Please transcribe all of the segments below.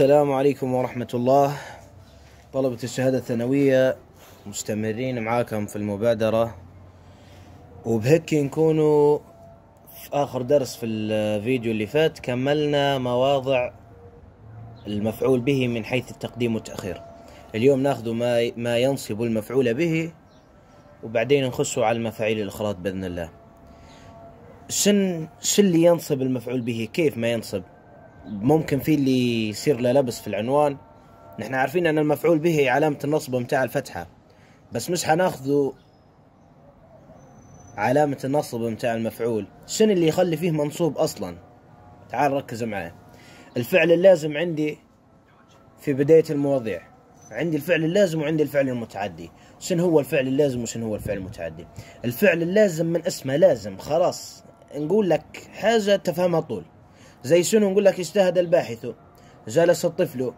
السلام عليكم ورحمة الله طلبة الشهادة الثانوية مستمرين معاكم في المبادرة وبهيك نكونوا في آخر درس في الفيديو اللي فات كملنا مواضع المفعول به من حيث التقديم والتأخير اليوم ناخذ ما, ما ينصب المفعول به وبعدين نخشوا على المفاعيل الأخرى بإذن الله شن شو اللي ينصب المفعول به كيف ما ينصب ممكن في اللي يصير له لبس في العنوان نحن عارفين ان المفعول به علامة النصب متاع الفتحة بس مش حناخذه علامة النصب متاع المفعول شنو اللي يخلي فيه منصوب أصلا تعال ركز معي الفعل اللازم عندي في بداية المواضيع عندي الفعل اللازم وعندي الفعل المتعدي شنو هو الفعل اللازم وشنو هو الفعل المتعدي الفعل اللازم من اسمه لازم خلاص نقول لك حاجة تفهمها طول زي شنو نقول لك اجتهد الباحث جلس الطفل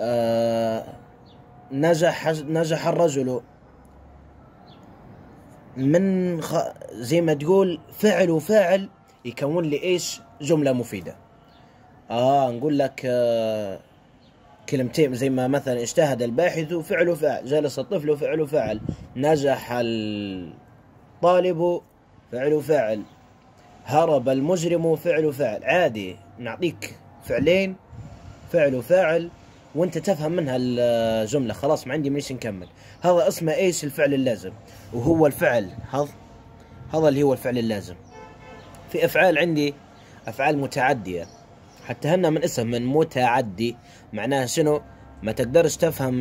آه نجح نجح الرجل من خ... زي ما تقول فعل وفاعل يكون لي ايش جمله مفيده اه نقول لك آه كلمتين زي ما مثلا اجتهد الباحث فعل وفاعل جلس الطفل فعل وفاعل نجح الطالب فعل وفاعل هرب المجرم فعل فاعل عادي نعطيك فعلين فعل وفاعل وانت تفهم منها الجملة خلاص ما عندي منيش نكمل هذا اسمه ايش الفعل اللازم وهو الفعل هذا هذا اللي هو الفعل اللازم في افعال عندي افعال متعدية حتى هنا من اسم من متعدي معناها شنو ما تقدرش تفهم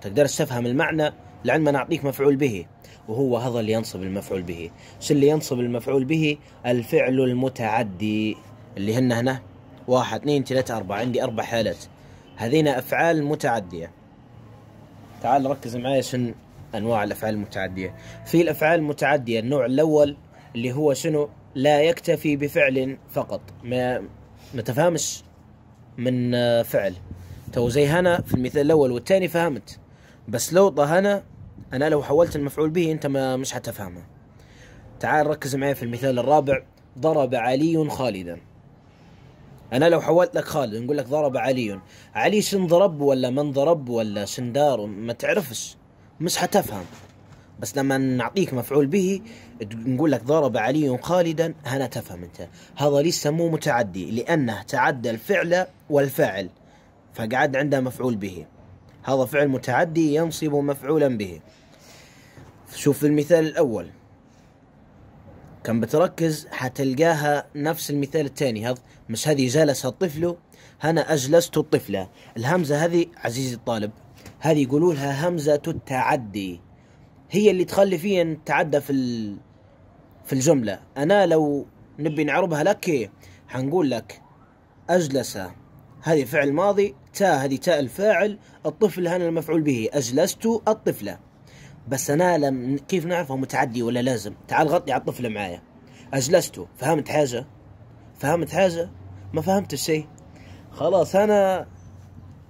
تقدرش تفهم المعنى لعن ما نعطيك مفعول به وهو هذا اللي ينصب المفعول به شو اللي ينصب المفعول به الفعل المتعدي اللي هن هنا واحد اثنين ثلاثة أربعة عندي أربع حالات هذين أفعال متعدية تعال ركز معي شن أنواع الأفعال المتعدية في الأفعال المتعدية النوع الأول اللي هو شنو لا يكتفي بفعل فقط ما ما تفهمش من فعل تو زي هنا في المثال الأول والثاني فهمت بس لو طهنا أنا لو حولت المفعول به أنت ما مش حتفهمه تعال ركز معي في المثال الرابع ضرب علي خالدا أنا لو حولت لك خالد نقول لك ضرب علي علي شن ضرب ولا من ضرب ولا شن دار ما تعرفش مش حتفهم بس لما نعطيك مفعول به نقول لك ضرب علي خالدا هنا تفهم انت هذا لسه مو متعدي لانه تعدى الفعل والفاعل فقعد عنده مفعول به هذا فعل متعدي ينصب مفعولا به شوف المثال الأول كان بتركز حتلقاها نفس المثال الثاني هذا مش هذه جلس الطفل هنا أجلست الطفلة الهمزة هذه عزيزي الطالب هذه يقولوا لها همزة التعدي هي اللي تخلي فيها نتعدى في ال... في الجملة أنا لو نبي نعربها لك حنقول لك أجلس هذه فعل ماضي تاء هذه تاء الفاعل الطفل هنا المفعول به أجلست الطفلة بس انا لم كيف نعرف هو متعدي ولا لازم تعال غطي على الطفل معايا اجلسته فهمت حاجه فهمت حاجه ما فهمت شيء خلاص انا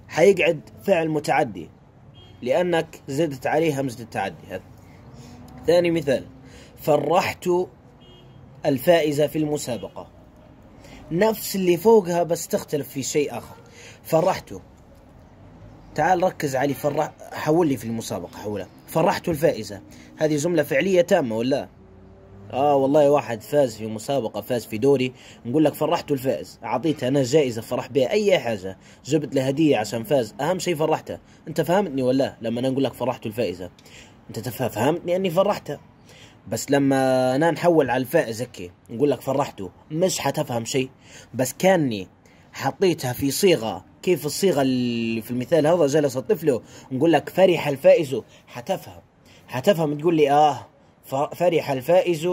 حيقعد فعل متعدي لانك زدت عليه همزه التعدي هذا ثاني مثال فرحت الفائزه في المسابقه نفس اللي فوقها بس تختلف في شيء اخر فرحته تعال ركز علي فرح حول لي في المسابقه حولها فرحت الفائزة هذه جملة فعلية تامة ولا اه والله واحد فاز في مسابقه فاز في دوري نقول لك فرحت الفائز اعطيته انا جائزه فرح بها اي حاجه جبت له هديه عشان فاز اهم شيء فرحته انت فهمتني ولا لما انا نقول لك فرحت الفائزه انت فهمتني اني فرحته بس لما انا نحول على الفائز هكي نقول لك فرحته مش حتفهم شيء بس كاني حطيتها في صيغه كيف الصيغه اللي في المثال هذا جلس طفله نقول لك فرح الفائز حتفهم حتفهم تقول لي اه فرح الفائز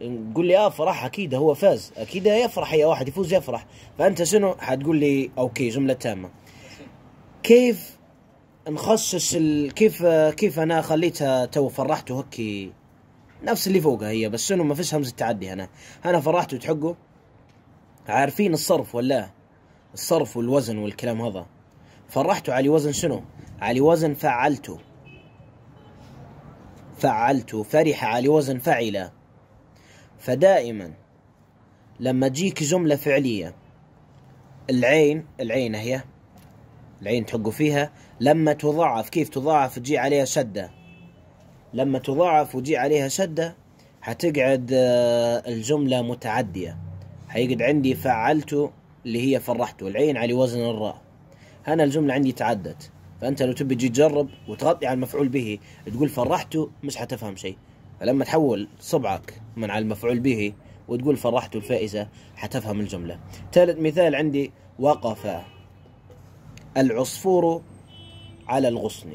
تقول لي اه فرح اكيد هو فاز اكيد يفرح يا واحد يفوز يفرح فانت شنو حتقول لي اوكي جمله تامه كيف نخصص ال... كيف كيف انا خليتها تو فرحته هكي نفس اللي فوقها هي بس شنو ما فيش همزه تعدي هنا انا فرحته تحقه عارفين الصرف ولا الصرف والوزن والكلام هذا فرحته على وزن شنو على وزن فعلته فعلته فرح على وزن فعله فدائما لما تجيك جملة فعلية العين العين هي العين تحقوا فيها لما تضاعف كيف تضاعف تجي عليها شدة لما تضاعف وتجي عليها شدة حتقعد آه، الجملة متعدية هيقعد عندي فعلته اللي هي فرحت العين على وزن الراء هنا الجملة عندي تعدت فأنت لو تبي تجي تجرب وتغطي على المفعول به تقول فرحت مش حتفهم شيء فلما تحول صبعك من على المفعول به وتقول فرحت الفائزة حتفهم الجملة ثالث مثال عندي وقف العصفور على الغصن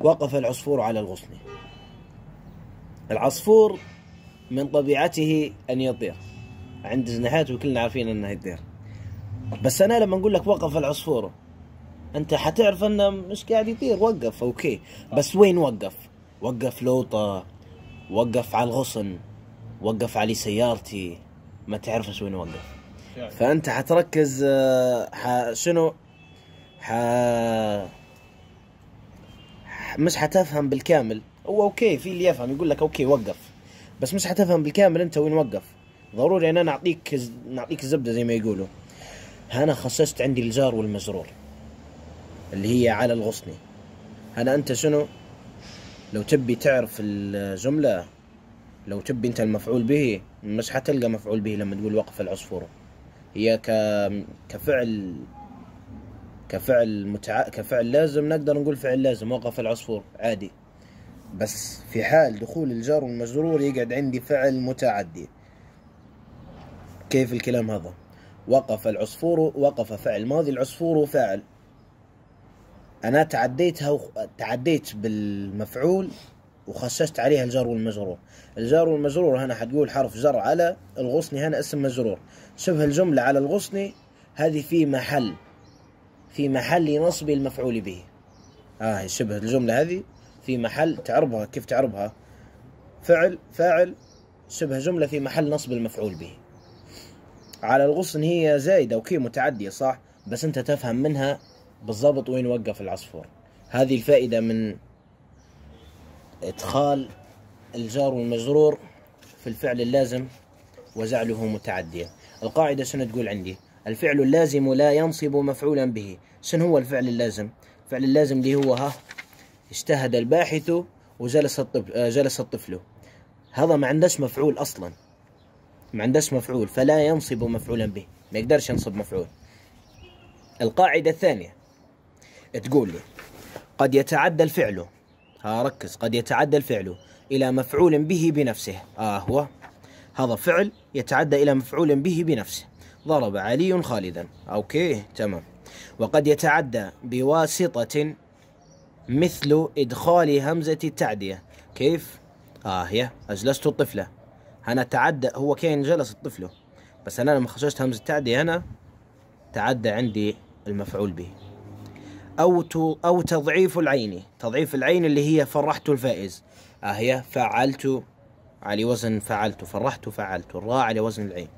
وقف العصفور على الغصن العصفور من طبيعته أن يطير عند جناحات وكلنا عارفين انه يدير بس انا لما نقول لك وقف العصفور انت حتعرف انه مش قاعد يطير وقف اوكي بس وين وقف وقف لوطة وقف على الغصن وقف علي سيارتي ما تعرفش وين وقف فانت حتركز آه، ح... شنو ح... مش حتفهم بالكامل هو اوكي في اللي يفهم يقول لك اوكي وقف بس مش حتفهم بالكامل انت وين وقف ضروري ان انا نعطيك نعطيك الزبده زي ما يقولوا انا خصصت عندي الجار والمجرور اللي هي على الغصن انا انت شنو لو تبي تعرف الجمله لو تبي انت المفعول به مش حتلقى مفعول به لما تقول وقف العصفور هي ك... كفعل كفعل متع... كفعل لازم نقدر نقول فعل لازم وقف العصفور عادي بس في حال دخول الجار والمجرور يقعد عندي فعل متعدي كيف الكلام هذا وقف العصفور وقف فعل ماضي العصفور فاعل أنا تعديتها تعديت بالمفعول وخششت عليها الجار والمجرور الجار والمجرور هنا حتقول حرف جر على الغصني هنا اسم مجرور شبه الجملة على الغصني هذه في محل في محل نصب المفعول به آه شبه الجملة هذه في محل تعربها كيف تعربها فعل فاعل شبه جملة في محل نصب المفعول به على الغصن هي زايده اوكي متعديه صح بس انت تفهم منها بالضبط وين وقف العصفور هذه الفائده من ادخال الجار والمجرور في الفعل اللازم وجعله متعديا القاعده شنو تقول عندي الفعل اللازم لا ينصب مفعولا به شنو هو الفعل اللازم الفعل اللازم اللي هو ها اجتهد الباحث وجلس الطفل آه، جلس الطفل هذا ما عندش مفعول اصلا ما عندهاش مفعول فلا ينصب مفعولا به ما يقدرش ينصب مفعول القاعدة الثانية تقول لي قد يتعدى الفعل ها ركز قد يتعدى الفعل إلى مفعول به بنفسه آه هو هذا فعل يتعدى إلى مفعول به بنفسه ضرب علي خالدا أوكي تمام وقد يتعدى بواسطة مثل إدخال همزة التعدية كيف؟ آه هي أجلست الطفلة هنتعدى هو كان جلس طفله بس انا لما خششت همزه التعدي هنا تعدى عندي المفعول به او او تضعيف العين تضعيف العين اللي هي فرحت الفائز اه هي فعلت على وزن فعلت فرحت فعلت الراء على وزن العين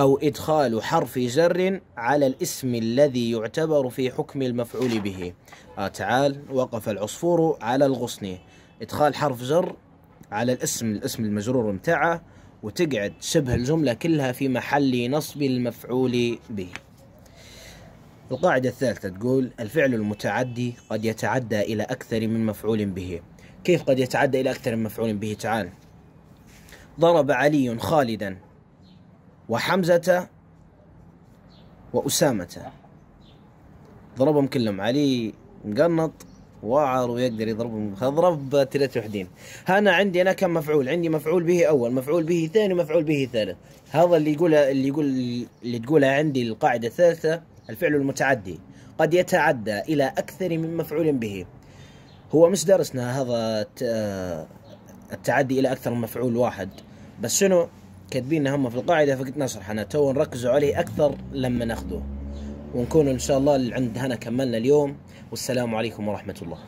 أو إدخال حرف جر على الاسم الذي يعتبر في حكم المفعول به آه تعال وقف العصفور على الغصن إدخال حرف جر على الاسم الاسم المجرور متاعه وتقعد شبه الجملة كلها في محل نصب المفعول به القاعدة الثالثة تقول الفعل المتعدي قد يتعدى إلى أكثر من مفعول به كيف قد يتعدى إلى أكثر من مفعول به تعال ضرب علي خالدا وحمزة وأسامة ضربهم كلهم علي مقنط وعر ويقدر يضرب بخضرب ثلاث وحدين هنا عندي انا كم مفعول عندي مفعول به اول مفعول به ثاني مفعول به ثالث هذا اللي يقولها اللي يقول اللي تقولها عندي القاعده الثالثه الفعل المتعدي قد يتعدى الى اكثر من مفعول به هو مش درسنا هذا التعدي الى اكثر من مفعول واحد بس شنو كاتبين هم في القاعده فقلت نشرح انا تو نركزوا عليه اكثر لما ناخذوه ونكون إن شاء الله عند هنا كملنا اليوم والسلام عليكم ورحمة الله